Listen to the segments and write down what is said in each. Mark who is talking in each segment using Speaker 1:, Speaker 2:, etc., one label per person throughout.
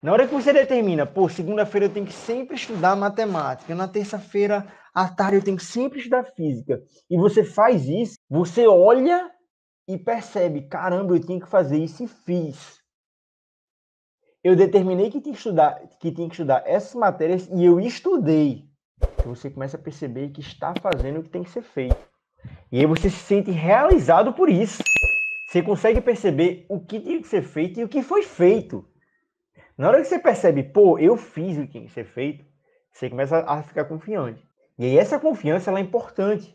Speaker 1: Na hora que você determina, pô, segunda-feira eu tenho que sempre estudar matemática, na terça-feira à tarde eu tenho que sempre estudar física, e você faz isso, você olha e percebe, caramba, eu tinha que fazer isso e fiz. Eu determinei que tinha que estudar, que tinha que estudar essas matérias e eu estudei. Então você começa a perceber que está fazendo o que tem que ser feito. E aí você se sente realizado por isso. Você consegue perceber o que tinha que ser feito e o que foi feito. Na hora que você percebe, pô, eu fiz o que tinha que ser feito, você começa a ficar confiante. E aí essa confiança ela é importante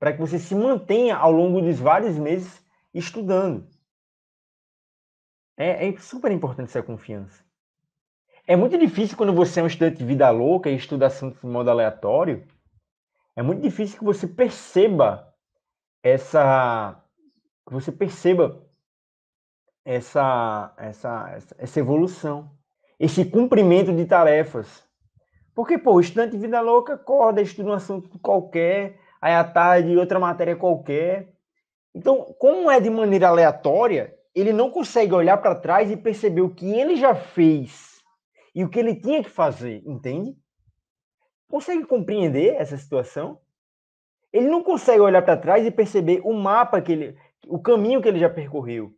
Speaker 1: para que você se mantenha ao longo dos vários meses estudando. É, é super importante essa confiança. É muito difícil quando você é um estudante de vida louca e estuda assuntos de modo aleatório. É muito difícil que você perceba essa. que você perceba essa, essa, essa evolução, esse cumprimento de tarefas. Porque, pô, estudante vida louca acorda, estuda um assunto qualquer, aí à tarde outra matéria qualquer. Então, como é de maneira aleatória, ele não consegue olhar para trás e perceber o que ele já fez e o que ele tinha que fazer, entende? Consegue compreender essa situação? Ele não consegue olhar para trás e perceber o mapa que ele, o caminho que ele já percorreu.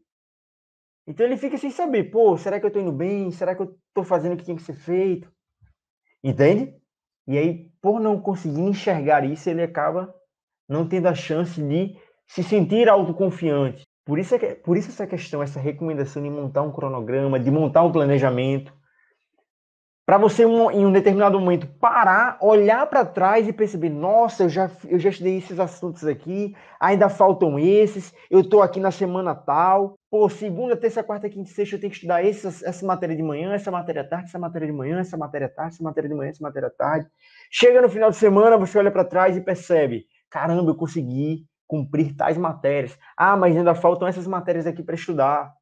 Speaker 1: Então ele fica sem saber, pô, será que eu estou indo bem? Será que eu estou fazendo o que tinha que ser feito? Entende? E aí, por não conseguir enxergar isso, ele acaba não tendo a chance de se sentir autoconfiante. Por isso, é por isso essa questão, essa recomendação de montar um cronograma, de montar um planejamento, para você um, em um determinado momento parar, olhar para trás e perceber, nossa, eu já eu já estudei esses assuntos aqui, ainda faltam esses, eu estou aqui na semana tal, pô, segunda, terça, quarta, quinta e sexta eu tenho que estudar essa, essa matéria de manhã, essa matéria tarde, essa matéria de manhã, essa matéria tarde, essa matéria de manhã, essa matéria tarde. Chega no final de semana, você olha para trás e percebe, caramba, eu consegui cumprir tais matérias. Ah, mas ainda faltam essas matérias aqui para estudar.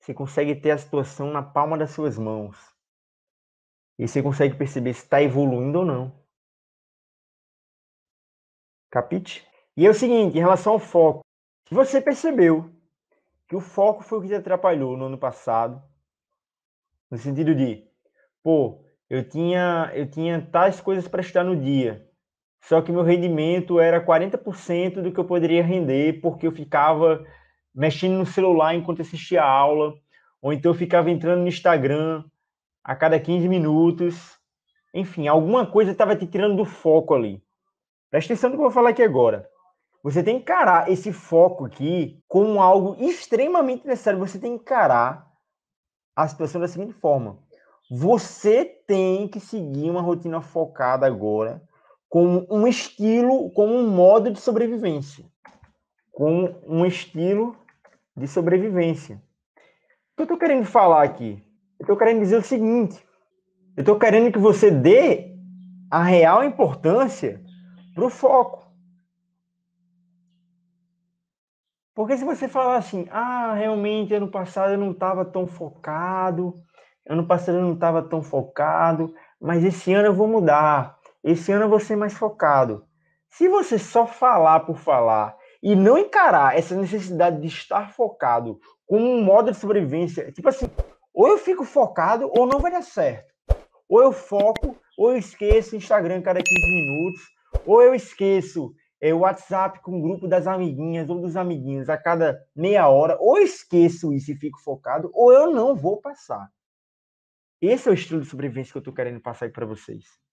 Speaker 1: Você consegue ter a situação na palma das suas mãos. E você consegue perceber se está evoluindo ou não. Capite? E é o seguinte, em relação ao foco. Se você percebeu que o foco foi o que te atrapalhou no ano passado, no sentido de, pô, eu tinha, eu tinha tais coisas para estar no dia, só que meu rendimento era 40% do que eu poderia render, porque eu ficava mexendo no celular enquanto assistia a aula, ou então eu ficava entrando no Instagram a cada 15 minutos. Enfim, alguma coisa estava te tirando do foco ali. Presta atenção no que eu vou falar aqui agora. Você tem que encarar esse foco aqui como algo extremamente necessário. Você tem que encarar a situação da seguinte forma: você tem que seguir uma rotina focada agora, como um estilo, como um modo de sobrevivência. Como um estilo de sobrevivência. O que eu estou querendo falar aqui? Eu estou querendo dizer o seguinte: eu estou querendo que você dê a real importância para o foco. Porque se você falar assim, ah, realmente ano passado eu não estava tão focado, ano passado eu não estava tão focado, mas esse ano eu vou mudar, esse ano eu vou ser mais focado. Se você só falar por falar e não encarar essa necessidade de estar focado como um modo de sobrevivência, tipo assim, ou eu fico focado ou não vai dar certo. Ou eu foco, ou eu esqueço Instagram cada 15 minutos, ou eu esqueço é, WhatsApp com o grupo das amiguinhas ou dos amiguinhos a cada meia hora, ou esqueço isso e fico focado, ou eu não vou passar. Esse é o estilo de sobrevivência que eu estou querendo passar aí para vocês.